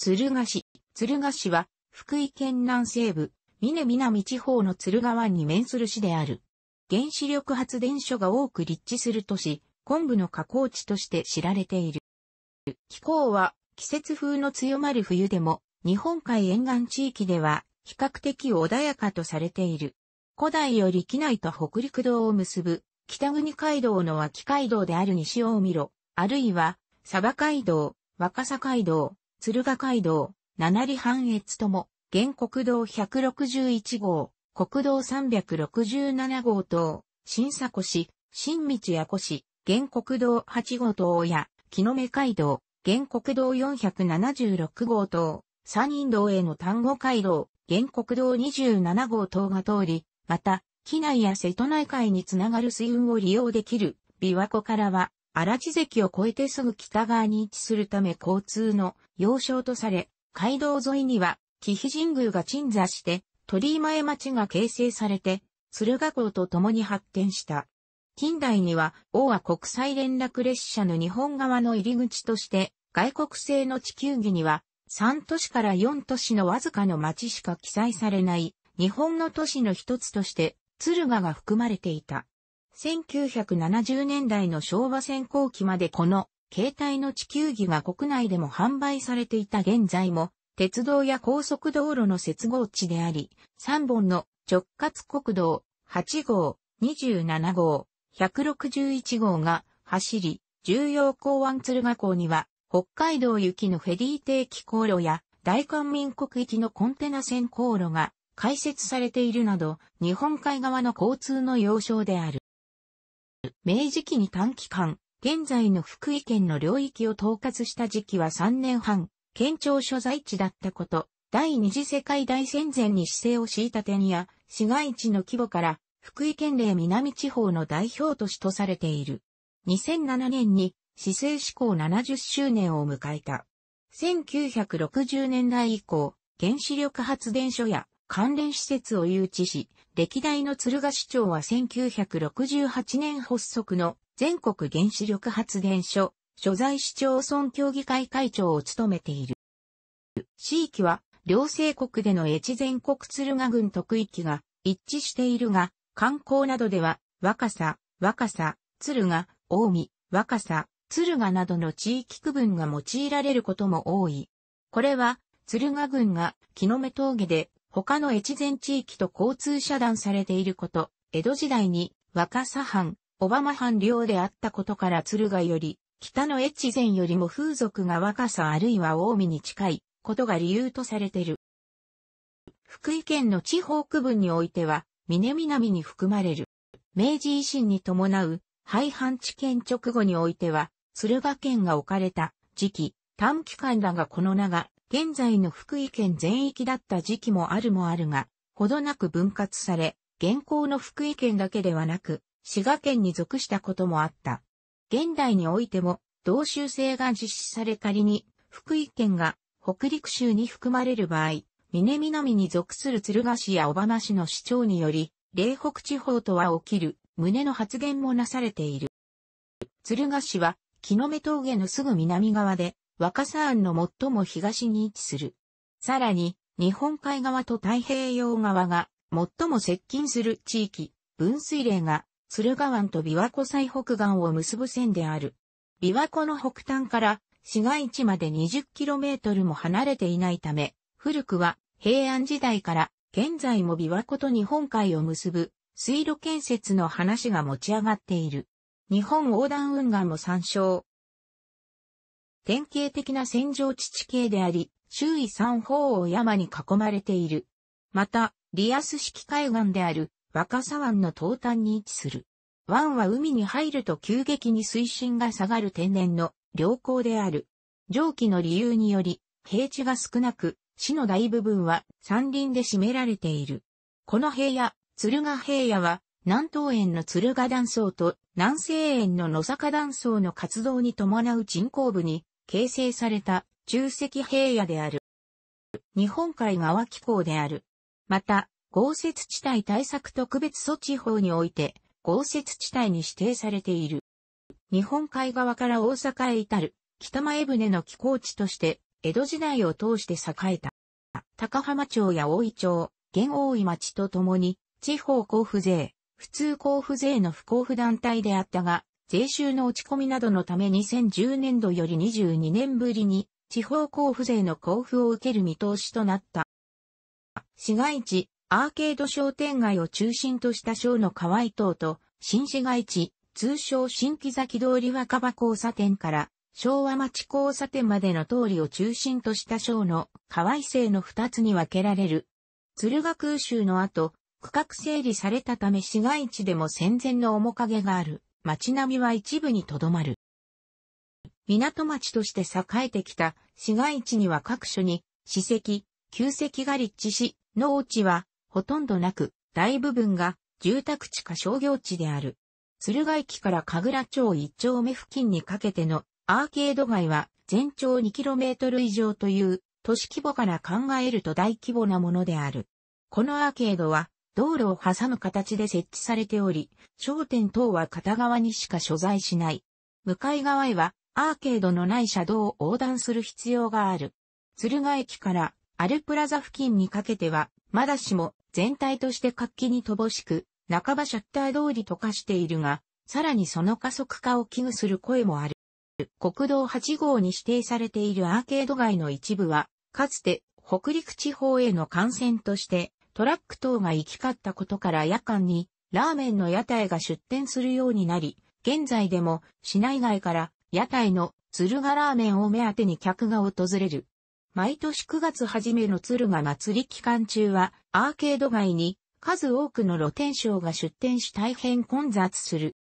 鶴ヶ市。鶴ヶ市は、福井県南西部、峰南地方の鶴ヶ湾に面する市である。原子力発電所が多く立地する都市、昆布の加工地として知られている。気候は、季節風の強まる冬でも、日本海沿岸地域では、比較的穏やかとされている。古代より機内と北陸道を結ぶ、北国街道の脇街道である西大見路、あるいは、鯖街道、若狭街道、鶴ヶ街道、七里半越とも、原国道161号、国道367号等、新佐古市、新道や市、原国道8号等や、木の目街道、原国道476号等、三人道への単語街道、原国道27号等が通り、また、機内や瀬戸内海につながる水運を利用できる、琵琶湖からは、荒地関を越えてすぐ北側に位置するため交通の要衝とされ、街道沿いには、紀飛神宮が鎮座して、鳥居前町が形成されて、鶴ヶ港と共に発展した。近代には、大和国際連絡列車の日本側の入り口として、外国製の地球儀には、3都市から4都市のわずかの町しか記載されない、日本の都市の一つとして、鶴ヶが含まれていた。1970年代の昭和戦後期までこの携帯の地球儀が国内でも販売されていた現在も、鉄道や高速道路の接合地であり、3本の直轄国道8号、27号、161号が走り、重要港湾鶴ヶ港には、北海道行きのフェリー定期航路や、大韓民国行きのコンテナ船航路が開設されているなど、日本海側の交通の要衝である。明治期に短期間、現在の福井県の領域を統括した時期は3年半、県庁所在地だったこと、第二次世界大戦前に姿勢を敷いた点や、市街地の規模から、福井県令南地方の代表都市とされている。2007年に、市政施行70周年を迎えた。1960年代以降、原子力発電所や関連施設を誘致し、歴代の鶴ヶ市長は1968年発足の全国原子力発電所、所在市町村協議会会長を務めている。地域は、両政国での越前国鶴ヶ郡特域が一致しているが、観光などでは、若さ、若さ、鶴ヶ、大見、若さ、鶴ヶなどの地域区分が用いられることも多い。これは、鶴ヶ郡が木の目峠で他の越前地域と交通遮断されていること、江戸時代に若狭藩、小浜藩領であったことから鶴ヶより、北の越前よりも風俗が若さあるいは近海に近いことが理由とされている。福井県の地方区分においては、峰南に含まれる。明治維新に伴う廃藩置県直後においては、鶴ヶ県が置かれた時期、短期間だがこの名が現在の福井県全域だった時期もあるもあるが、ほどなく分割され、現行の福井県だけではなく、滋賀県に属したこともあった。現代においても、同州制が実施され仮に、福井県が北陸州に含まれる場合、峰南に属する鶴ヶ市や小浜市の市長により、霊北地方とは起きる、旨の発言もなされている。鶴ヶ市は、木の目峠のすぐ南側で、若狭湾の最も東に位置する。さらに、日本海側と太平洋側が最も接近する地域、分水嶺が、鶴ヶ湾と琵琶湖最北岸を結ぶ線である。琵琶湖の北端から市街地まで 20km も離れていないため、古くは平安時代から現在も琵琶湖と日本海を結ぶ水路建設の話が持ち上がっている。日本横断運河も参照。典型的な戦場地地形であり、周囲三方を山に囲まれている。また、リアス式海岸である若狭湾の東端に位置する。湾は海に入ると急激に水深が下がる天然の良好である。蒸気の理由により、平地が少なく、市の大部分は山林で占められている。この平野、鶴ヶ平野は南東園の鶴ヶ断層と南西園の野坂断層の活動に伴う人工部に形成された中石平野である。日本海側気候である。また、豪雪地帯対策特別措置法において、豪雪地帯に指定されている。日本海側から大阪へ至る、北前船の寄港地として、江戸時代を通して栄えた。高浜町や大井町、現大井町とともに、地方交付税、普通交付税の不交付団体であったが、税収の落ち込みなどのため2010年度より22年ぶりに地方交付税の交付を受ける見通しとなった。市街地、アーケード商店街を中心とした省の河合等と、新市街地、通称新木崎通り若葉交差点から昭和町交差点までの通りを中心とした省の河合生の二つに分けられる。鶴賀空襲の後、区画整理されたため市街地でも戦前の面影がある。街並みは一部にとどまる。港町として栄えてきた市街地には各所に史跡、旧跡が立地し、農地はほとんどなく、大部分が住宅地か商業地である。鶴ヶ駅から神楽町一丁目付近にかけてのアーケード街は全長 2km 以上という都市規模から考えると大規模なものである。このアーケードは道路を挟む形で設置されており、商店等は片側にしか所在しない。向かい側へはアーケードのない車道を横断する必要がある。鶴ヶ駅からアルプラザ付近にかけては、まだしも全体として活気に乏しく、半ばシャッター通りとかしているが、さらにその加速化を危惧する声もある。国道8号に指定されているアーケード街の一部は、かつて北陸地方への幹線としてトラック等が行き交ったことから夜間にラーメンの屋台が出店するようになり、現在でも市内外から屋台の鶴ヶラーメンを目当てに客が訪れる。毎年9月初めの鶴ヶ祭り期間中はアーケード街に数多くの露天商が出店し大変混雑する。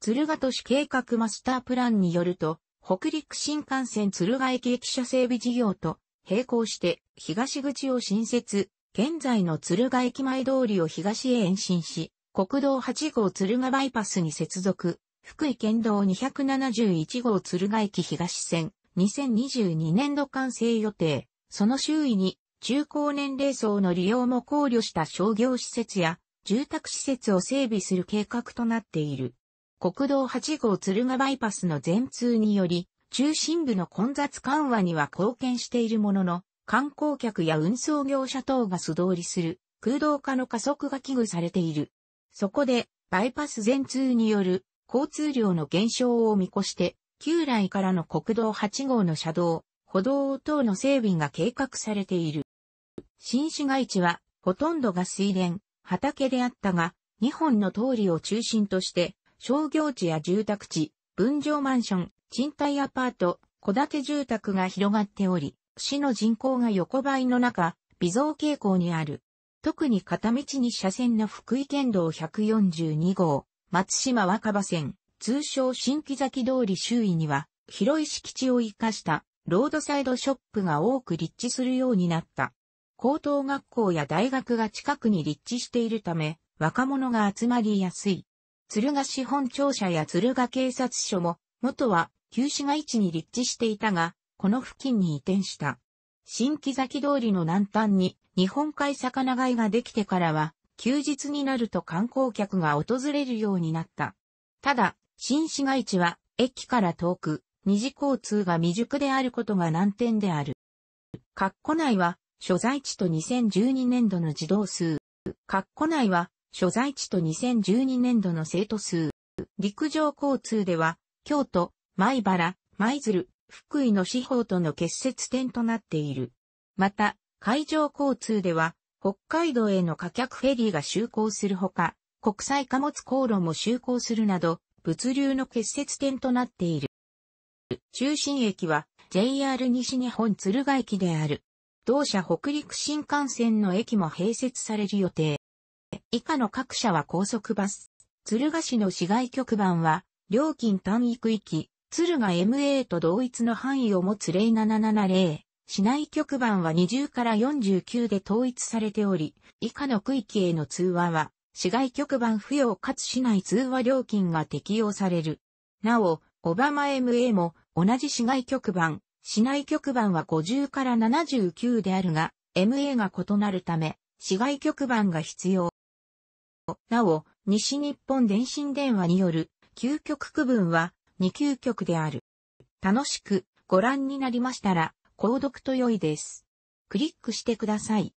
鶴ヶ都市計画マスタープランによると、北陸新幹線鶴ヶ駅駅舎整備事業と並行して東口を新設、現在の敦賀駅前通りを東へ延伸し、国道8号敦賀バイパスに接続、福井県道271号敦賀駅東線、2022年度完成予定、その周囲に中高年齢層の利用も考慮した商業施設や住宅施設を整備する計画となっている。国道8号敦賀バイパスの全通により、中心部の混雑緩和には貢献しているものの、観光客や運送業者等が素通りする空洞化の加速が危惧されている。そこで、バイパス全通による交通量の減少を見越して、旧来からの国道8号の車道、歩道等の整備が計画されている。新市街地は、ほとんどが水田、畑であったが、日本の通りを中心として、商業地や住宅地、分譲マンション、賃貸アパート、戸建て住宅が広がっており、市の人口が横ばいの中、微増傾向にある。特に片道に車線の福井県道142号、松島若葉線、通称新木崎通り周囲には、広い敷地を生かしたロードサイドショップが多く立地するようになった。高等学校や大学が近くに立地しているため、若者が集まりやすい。鶴ヶ市本庁舎や鶴ヶ警察署も、元は旧市街地に立地していたが、この付近に移転した。新木崎通りの南端に日本海魚街ができてからは、休日になると観光客が訪れるようになった。ただ、新市街地は駅から遠く、二次交通が未熟であることが難点である。括弧内は、所在地と2012年度の児童数。括弧内は、所在地と2012年度の生徒数。陸上交通では、京都、米原、舞鶴、福井の司法との結節点となっている。また、海上交通では、北海道への貨客フェリーが就航するほか、国際貨物航路も就航するなど、物流の結節点となっている。中心駅は JR 西日本敦賀駅である。同社北陸新幹線の駅も併設される予定。以下の各社は高速バス。敦賀市の市外局番は、料金単位区域、鶴が MA と同一の範囲を持つ0770、市内局番は20から49で統一されており、以下の区域への通話は、市外局番不要かつ市内通話料金が適用される。なお、オバマ MA も同じ市外局番、市内局番は50から79であるが、MA が異なるため、市外局番が必要。なお、西日本電信電話による、究極区分は、2級曲である。楽しくご覧になりましたら、購読と良いです。クリックしてください。